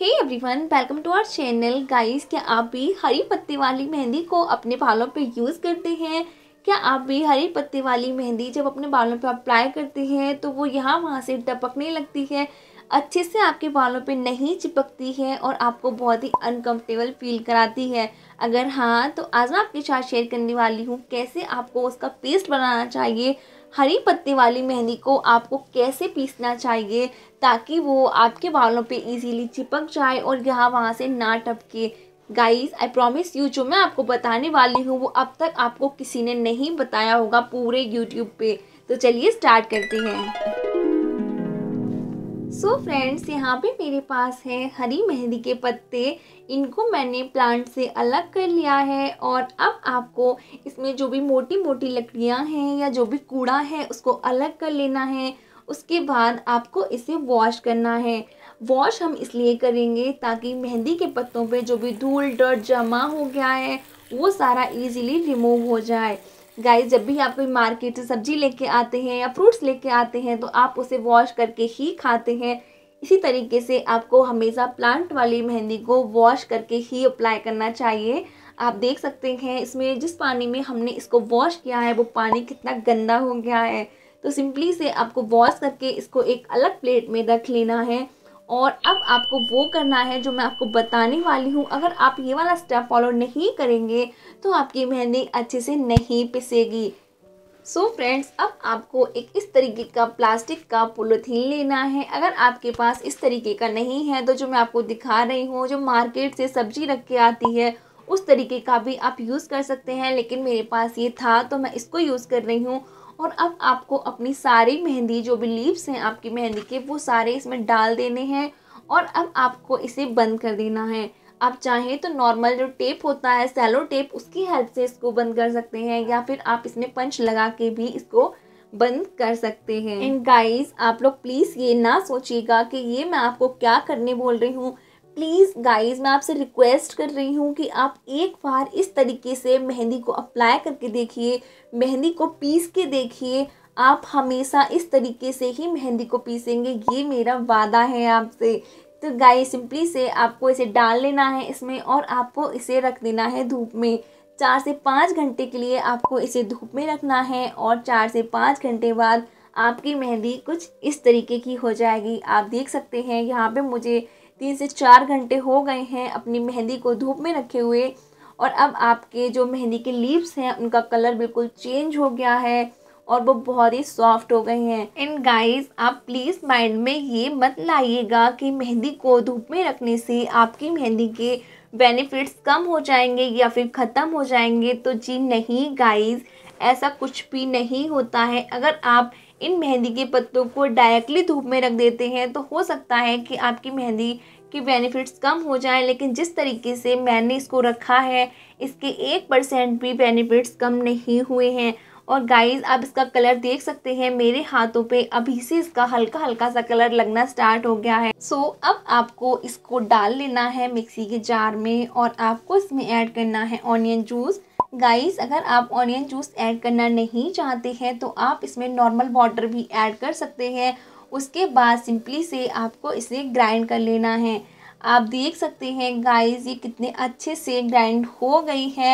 hey everyone welcome to our channel guys क्या आप भी हरी पत्ते वाली मेहंदी को अपने बालों पे यूज़ करते हैं क्या आप भी हरी पत्ते वाली मेहंदी जब अपने बालों पे अप्लाई करते हैं तो वो यहाँ वहाँ से टपकने लगती है अच्छे से आपके बालों पे नहीं चिपकती है और आपको बहुत ही अनकम्फर्टेबल फील कराती है अगर हाँ तो आज मैं आपके साथ शेयर करने वाली हूँ कैसे आपको उसका पेस्ट बनाना चाहिए हरी पत्ते वाली मेहंदी को आपको कैसे पीसना चाहिए ताकि वो आपके बालों पे इजीली चिपक जाए और यहाँ वहाँ से ना टपके गाइज आई प्रॉमिस यू जो मैं आपको बताने वाली हूँ वो अब तक आपको किसी ने नहीं बताया होगा पूरे यूट्यूब पे तो चलिए स्टार्ट करते हैं सो so फ्रेंड्स यहाँ पे मेरे पास है हरी मेहंदी के पत्ते इनको मैंने प्लांट से अलग कर लिया है और अब आपको इसमें जो भी मोटी मोटी लकड़ियाँ हैं या जो भी कूड़ा है उसको अलग कर लेना है उसके बाद आपको इसे वॉश करना है वॉश हम इसलिए करेंगे ताकि मेहंदी के पत्तों पे जो भी धूल डर जमा हो गया है वो सारा ईजिली रिमूव हो जाए गाइस जब भी आप कोई मार्केट से सब्जी लेके आते हैं या फ्रूट्स लेके आते हैं तो आप उसे वॉश करके ही खाते हैं इसी तरीके से आपको हमेशा प्लांट वाली मेहंदी को वॉश करके ही अप्लाई करना चाहिए आप देख सकते हैं इसमें जिस पानी में हमने इसको वॉश किया है वो पानी कितना गंदा हो गया है तो सिंपली से आपको वॉश करके इसको एक अलग प्लेट में रख लेना है और अब आपको वो करना है जो मैं आपको बताने वाली हूँ अगर आप ये वाला स्टेप फॉलो नहीं करेंगे तो आपकी मेहंदी अच्छे से नहीं पिसेगी सो so फ्रेंड्स अब आपको एक इस तरीके का प्लास्टिक का पोलोथीन लेना है अगर आपके पास इस तरीके का नहीं है तो जो मैं आपको दिखा रही हूँ जो मार्केट से सब्जी रख के आती है उस तरीके का भी आप यूज़ कर सकते हैं लेकिन मेरे पास ये था तो मैं इसको यूज़ कर रही हूँ और अब आपको अपनी सारी मेहंदी जो भी लीव्स हैं आपकी मेहंदी के वो सारे इसमें डाल देने हैं और अब आपको इसे बंद कर देना है आप चाहें तो नॉर्मल जो टेप होता है सैलो टेप उसकी हेल्प से इसको बंद कर सकते हैं या फिर आप इसमें पंच लगा के भी इसको बंद कर सकते हैं एंड गाइस आप लोग प्लीज़ ये ना सोचिएगा कि ये मैं आपको क्या करने बोल रही हूँ प्लीज़ गाइस मैं आपसे रिक्वेस्ट कर रही हूँ कि आप एक बार इस तरीके से मेहंदी को अप्लाई करके देखिए मेहंदी को पीस के देखिए आप हमेशा इस तरीके से ही मेहंदी को पीसेंगे ये मेरा वादा है आपसे तो गाय सिंपली से आपको इसे डाल लेना है इसमें और आपको इसे रख देना है धूप में चार से पाँच घंटे के लिए आपको इसे धूप में रखना है और चार से पाँच घंटे बाद आपकी मेहंदी कुछ इस तरीके की हो जाएगी आप देख सकते हैं यहाँ पे मुझे तीन से चार घंटे हो गए हैं अपनी मेहंदी को धूप में रखे हुए और अब आपके जो मेहंदी के लीव्स हैं उनका कलर बिल्कुल चेंज हो गया है और वो बहुत ही सॉफ्ट हो गए हैं एंड गाइस आप प्लीज़ माइंड में ये मत लाइएगा कि मेहंदी को धूप में रखने से आपकी मेहंदी के बेनिफिट्स कम हो जाएंगे या फिर ख़त्म हो जाएंगे तो जी नहीं गाइस ऐसा कुछ भी नहीं होता है अगर आप इन मेहंदी के पत्तों को डायरेक्टली धूप में रख देते हैं तो हो सकता है कि आपकी मेहंदी के बेनिफिट्स कम हो जाए लेकिन जिस तरीके से मैंने इसको रखा है इसके एक परसेंट भी बेनिफिट्स कम नहीं हुए हैं और गाइस आप इसका कलर देख सकते हैं मेरे हाथों पे अभी से इसका हल्का हल्का सा कलर लगना स्टार्ट हो गया है सो so, अब आपको इसको डाल लेना है मिक्सी के जार में और आपको इसमें ऐड करना है ऑनियन जूस गाइस अगर आप ऑनियन जूस ऐड करना नहीं चाहते हैं तो आप इसमें नॉर्मल वाटर भी ऐड कर सकते हैं उसके बाद सिंपली से आपको इसे ग्राइंड कर लेना है आप देख सकते हैं गाइस ये कितने अच्छे से ग्राइंड हो गई है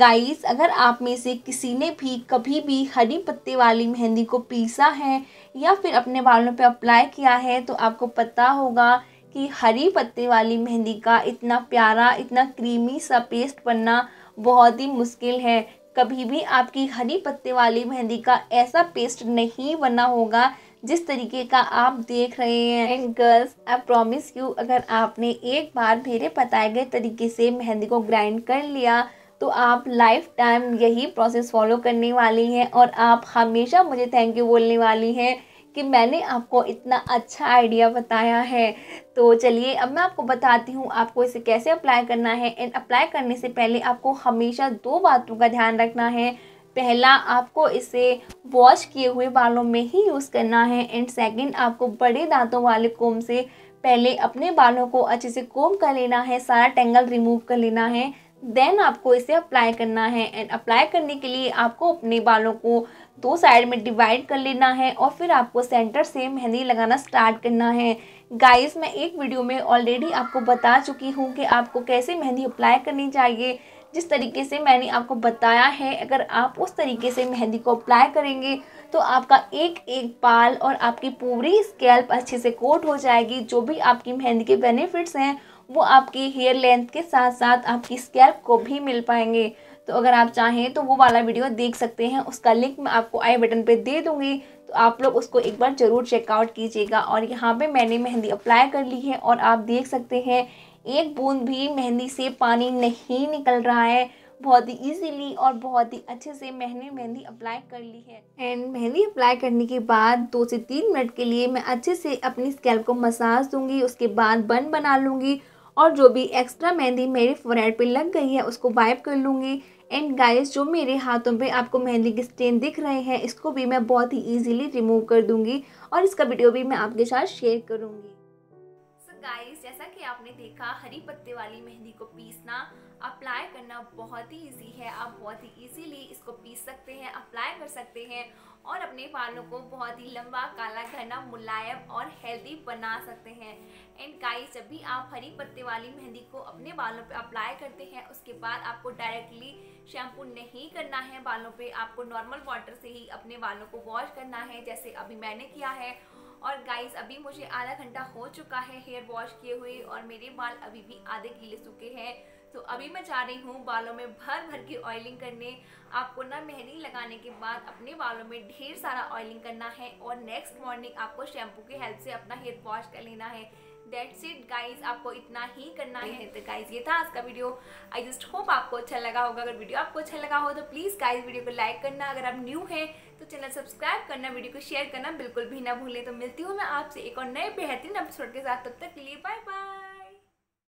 गाइस अगर आप में से किसी ने भी कभी भी हरी पत्ते वाली मेहंदी को पीसा है या फिर अपने बालों पे अप्लाई किया है तो आपको पता होगा कि हरी पत्ते वाली मेहंदी का इतना प्यारा इतना क्रीमी सा पेस्ट बनना बहुत ही मुश्किल है कभी भी आपकी हरी पत्ते वाली मेहंदी का ऐसा पेस्ट नहीं बना होगा जिस तरीके का आप देख रहे हैं and girls I promise you अगर आपने एक बार मेरे बताए गए तरीके से मेहंदी को ग्राइंड कर लिया तो आप लाइफ टाइम यही प्रोसेस फॉलो करने वाली हैं और आप हमेशा मुझे थैंक यू बोलने वाली हैं कि मैंने आपको इतना अच्छा आइडिया बताया है तो चलिए अब मैं आपको बताती हूँ आपको इसे कैसे अप्लाई करना है एंड अप्लाई करने से पहले आपको हमेशा दो बातों का ध्यान रखना है पहला आपको इसे वॉश किए हुए बालों में ही यूज़ करना है एंड सेकंड आपको बड़े दांतों वाले कोम से पहले अपने बालों को अच्छे से कोम कर लेना है सारा टेंगल रिमूव कर लेना है देन आपको इसे अप्लाई करना है एंड अप्लाई करने के लिए आपको अपने बालों को दो साइड में डिवाइड कर लेना है और फिर आपको सेंटर से मेहंदी लगाना स्टार्ट करना है गाइस मैं एक वीडियो में ऑलरेडी आपको बता चुकी हूँ कि आपको कैसे मेहंदी अप्लाई करनी चाहिए जिस तरीके से मैंने आपको बताया है अगर आप उस तरीके से मेहंदी को अप्लाई करेंगे तो आपका एक एक बाल और आपकी पूरी स्कैल्प अच्छे से कोट हो जाएगी जो भी आपकी मेहंदी के बेनिफिट्स हैं वो आपकी हेयर लेंथ के साथ साथ आपकी स्कैल्प को भी मिल पाएंगे तो अगर आप चाहें तो वो वाला वीडियो देख सकते हैं उसका लिंक मैं आपको आई बटन पे दे दूँगी तो आप लोग उसको एक बार ज़रूर चेकआउट कीजिएगा और यहाँ पे मैंने मेहंदी अप्लाई कर ली है और आप देख सकते हैं एक बूंद भी मेहंदी से पानी नहीं निकल रहा है बहुत ही इजीली और बहुत ही अच्छे से मैंने मेहंदी अप्लाई कर ली है एंड मेहंदी अप्लाई करने के बाद दो से तीन मिनट के लिए मैं अच्छे से अपनी स्कैल्प को मसाज दूंगी उसके बाद बन बना लूंगी और जो भी एक्स्ट्रा मेहंदी मेरे फोरहेड पे लग गई है उसको वाइप कर लूँगी एंड गाइस जो मेरे हाथों पे आपको मेहंदी के स्टेन दिख रहे हैं इसको भी मैं बहुत ही इजीली रिमूव कर दूंगी और इसका वीडियो भी मैं आपके साथ शेयर करूंगी सो so गाइस जैसा कि आपने देखा हरी पत्ते वाली मेहंदी को पीसना अप्लाई करना बहुत ही ईजी है आप बहुत ही इजीली इसको पीस सकते हैं अप्लाई कर सकते हैं और अपने बालों को बहुत ही लंबा काला घना मुलायम और हेल्दी बना सकते हैं एंड गाइस जब भी आप हरी पत्ते वाली मेहंदी को अपने बालों पे अप्लाई करते हैं उसके बाद आपको डायरेक्टली शैम्पू नहीं करना है बालों पे आपको नॉर्मल वाटर से ही अपने बालों को वॉश करना है जैसे अभी मैंने किया है और गाइस अभी मुझे आधा घंटा हो चुका है हेयर वॉश किए हुए और मेरे बाल अभी भी आधे गीले सूखे हैं तो अभी मैं जा रही हूँ बालों में भर भर की ऑयलिंग करने आपको ना मेहंदी लगाने के बाद अपने बालों में ढेर सारा ऑयलिंग करना है और नेक्स्ट मॉर्निंग आपको शैम्पू की हेल्प से अपना हेयर वॉश कर लेना है दैट्स इट गाइज आपको इतना ही करना है तो गाइज ये था आज का वीडियो आई जस्ट होप आपको अच्छा लगा होगा अगर वीडियो आपको अच्छा लगा हो तो प्लीज़ गाइज वीडियो को लाइक करना अगर आप न्यू हैं तो चैनल सब्सक्राइब करना वीडियो को शेयर करना बिल्कुल भी ना भूलें तो मिलती हूँ मैं आपसे एक और नए बेहतरीन एपिसोड के साथ तब तक के लिए बाय बाय